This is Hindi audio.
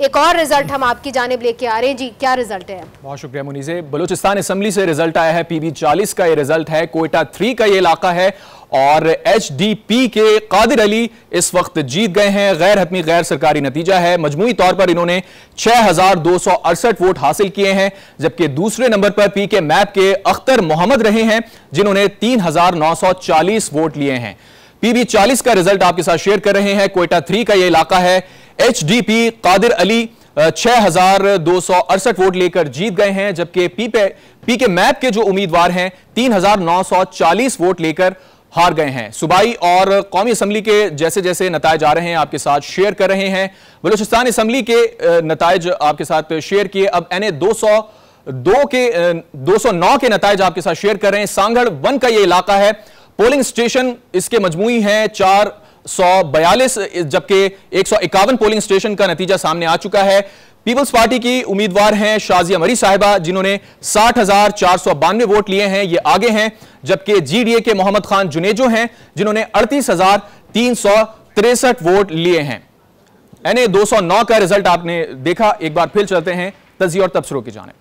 एक और रिजल्ट हम आपकी जानब लेके आ रहे हैं जी क्या रिजल्ट है बहुत शुक्रिया मुनीजे बलोचिस्तान असम्बली से रिजल्ट आया है पीबी 40 का ये रिजल्ट है कोयटा थ्री का ये इलाका है और एच डी पी के कादिर अली इस वक्त जीत गए हैं गैर हतमी गैर सरकारी नतीजा है मजमुई तौर पर इन्होंने छह हजार दो सौ अड़सठ वोट हासिल किए हैं जबकि दूसरे नंबर पर पी के मैप के अख्तर मोहम्मद रहे हैं जिन्होंने तीन हजार नौ सौ चालीस वोट लिए हैं पीबी चालीस का रिजल्ट आपके साथ शेयर कर रहे हैं कोयटा थ्री का यह इलाका है पी कादिर अली छह वोट लेकर जीत गए हैं जबकि पी पे पी के मैप के जो उम्मीदवार हैं 3,940 वोट लेकर हार गए हैं सुबाई और कौमी असम्बली के जैसे जैसे नतज आ रहे हैं आपके साथ शेयर कर रहे हैं बलूचिस्तान असम्बली के नतज आपके साथ शेयर किए अब एन ए दो सौ दो के 209 के नतज आपके साथ शेयर कर रहे हैं सांगड़ वन का यह इलाका है पोलिंग स्टेशन इसके मजमू हैं चार 142 जबकि एक पोलिंग स्टेशन का नतीजा सामने आ चुका है पीपल्स पार्टी की उम्मीदवार हैं शाजिया मरी साहिबा जिन्होंने साठ हजार चार सौ बानवे वोट लिए हैं ये आगे हैं जबकि जीडीए के मोहम्मद खान जुनेजो हैं जिन्होंने अड़तीस हजार तीन सौ तिरसठ वोट लिए हैं दो सौ नौ का रिजल्ट आपने देखा एक बार फिर चलते हैं तजी और तबसरों की जाने